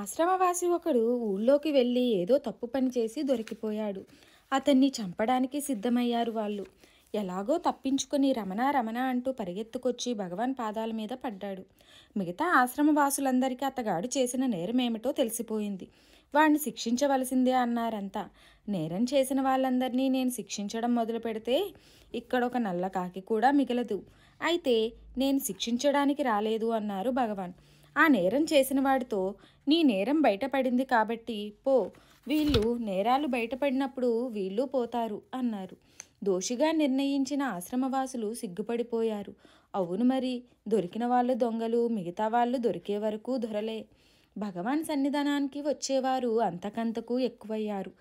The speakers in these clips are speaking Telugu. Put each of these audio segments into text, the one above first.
ఆశ్రమవాసి ఒకడు ఊళ్ళోకి వెళ్ళి ఏదో తప్పు పని చేసి దొరికిపోయాడు అతన్ని చంపడానికి సిద్ధమయ్యారు వాళ్ళు ఎలాగో తప్పించుకుని రమణ రమణ అంటూ పరిగెత్తుకొచ్చి భగవాన్ పాదాల మీద పడ్డాడు మిగతా ఆశ్రమవాసులందరికీ అతగాడు చేసిన నేరమేమిటో తెలిసిపోయింది వాణ్ణి శిక్షించవలసిందే అన్నారంతా నేరం చేసిన వాళ్ళందరినీ నేను శిక్షించడం మొదలు పెడితే ఇక్కడ ఒక నల్ల కాకి కూడా మిగలదు అయితే నేను శిక్షించడానికి రాలేదు అన్నారు భగవాన్ ఆ నేరం చేసిన వాడితో నీ నేరం బయటపడింది కాబట్టి పో వీళ్ళు నేరాలు బయటపడినప్పుడు వీళ్ళు పోతారు అన్నారు దోషిగా నిర్ణయించిన ఆశ్రమవాసులు సిగ్గుపడిపోయారు అవును మరి దొరికిన వాళ్ళు దొంగలు మిగతా వాళ్ళు దొరికే వరకు దొరలే భగవాన్ సన్నిధానానికి వచ్చేవారు అంతకంతకు ఎక్కువయ్యారు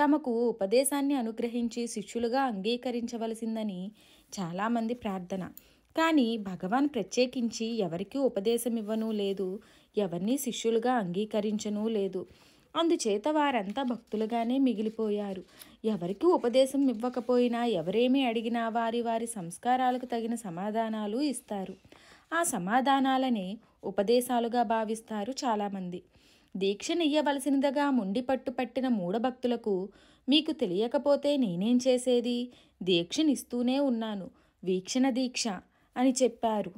తమకు ఉపదేశాన్ని అనుగ్రహించి శిష్యులుగా అంగీకరించవలసిందని చాలామంది ప్రార్థన కానీ భగవాన్ ప్రత్యేకించి ఎవరికీ ఉపదేశం ఇవ్వనూ లేదు ఎవరిని శిష్యులుగా అంగీకరించనూ లేదు అందుచేత వారంతా భక్తులుగానే మిగిలిపోయారు ఎవరికి ఉపదేశం ఇవ్వకపోయినా ఎవరేమి అడిగినా వారి వారి సంస్కారాలకు తగిన సమాధానాలు ఇస్తారు ఆ సమాధానాలనే ఉపదేశాలుగా భావిస్తారు చాలామంది దీక్ష నెయ్యవలసినదిగా ముండి పట్టు పట్టిన మూఢభక్తులకు మీకు తెలియకపోతే నేనేం చేసేది దీక్షనిస్తూనే ఉన్నాను వీక్షణ దీక్ష అని చెప్పారు